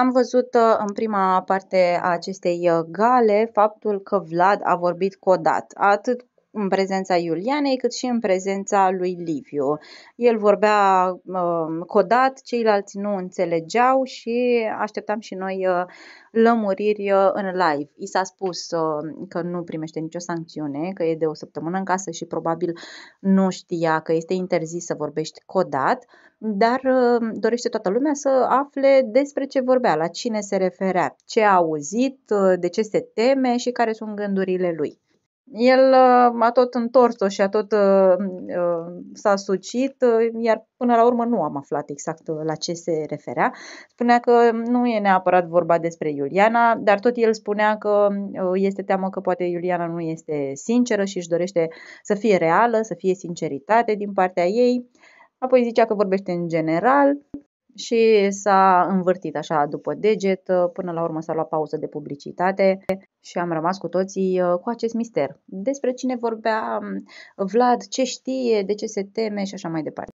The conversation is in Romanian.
Am văzut uh, în prima parte a acestei uh, gale faptul că Vlad a vorbit codat, atât în prezența Iulianei, cât și în prezența lui Liviu. El vorbea uh, codat, ceilalți nu înțelegeau și așteptam și noi uh, lămuriri uh, în live. I s-a spus uh, că nu primește nicio sancțiune, că e de o săptămână în casă și probabil nu știa că este interzis să vorbești codat, dar uh, dorește toată lumea să afle despre ce vorbea, la cine se referea, ce a auzit, uh, de ce se teme și care sunt gândurile lui el uh, a tot întors-o și a tot uh, uh, s-a sucit, uh, iar până la urmă nu am aflat exact uh, la ce se referea. Spunea că nu e neapărat vorba despre Iuliana, dar tot el spunea că este teamă că poate Iuliana nu este sinceră și își dorește să fie reală, să fie sinceritate din partea ei. Apoi zicea că vorbește în general, și s-a învârtit așa după deget, până la urmă s-a luat pauză de publicitate și am rămas cu toții uh, cu acest mister. Despre cine vorbea mm, Vlad, ce știe, de ce se teme și așa mai departe.